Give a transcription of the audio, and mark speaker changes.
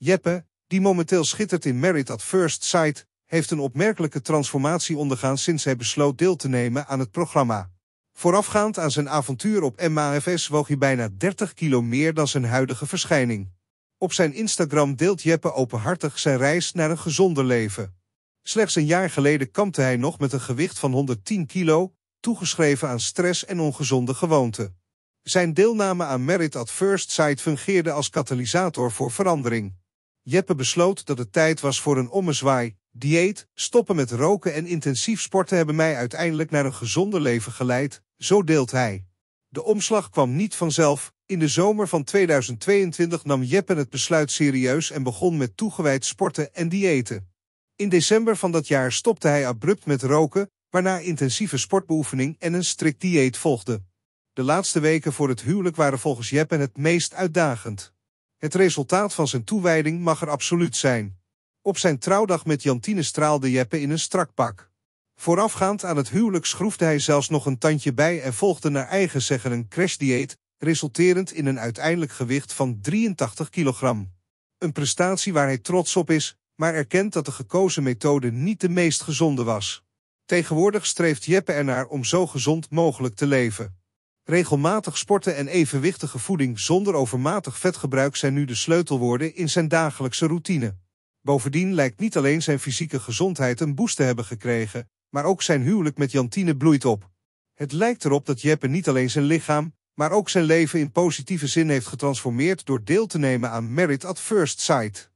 Speaker 1: Jeppe, die momenteel schittert in Merit at First Sight, heeft een opmerkelijke transformatie ondergaan sinds hij besloot deel te nemen aan het programma. Voorafgaand aan zijn avontuur op MAFS woog hij bijna 30 kilo meer dan zijn huidige verschijning. Op zijn Instagram deelt Jeppe openhartig zijn reis naar een gezonder leven. Slechts een jaar geleden kampte hij nog met een gewicht van 110 kilo, toegeschreven aan stress en ongezonde gewoonten. Zijn deelname aan Merit at First Sight fungeerde als katalysator voor verandering. Jeppe besloot dat het tijd was voor een ommezwaai. Dieet, stoppen met roken en intensief sporten hebben mij uiteindelijk naar een gezonder leven geleid, zo deelt hij. De omslag kwam niet vanzelf. In de zomer van 2022 nam Jeppe het besluit serieus en begon met toegewijd sporten en diëten. In december van dat jaar stopte hij abrupt met roken, waarna intensieve sportbeoefening en een strikt dieet volgden. De laatste weken voor het huwelijk waren volgens Jeppe het meest uitdagend. Het resultaat van zijn toewijding mag er absoluut zijn. Op zijn trouwdag met Jantine straalde Jeppe in een strak pak. Voorafgaand aan het huwelijk schroefde hij zelfs nog een tandje bij en volgde naar eigen zeggen een crashdieet, resulterend in een uiteindelijk gewicht van 83 kilogram. Een prestatie waar hij trots op is, maar erkent dat de gekozen methode niet de meest gezonde was. Tegenwoordig streeft Jeppe ernaar om zo gezond mogelijk te leven. Regelmatig sporten en evenwichtige voeding zonder overmatig vetgebruik zijn nu de sleutelwoorden in zijn dagelijkse routine. Bovendien lijkt niet alleen zijn fysieke gezondheid een boost te hebben gekregen, maar ook zijn huwelijk met Jantine bloeit op. Het lijkt erop dat Jeppe niet alleen zijn lichaam, maar ook zijn leven in positieve zin heeft getransformeerd door deel te nemen aan Merit at First Sight.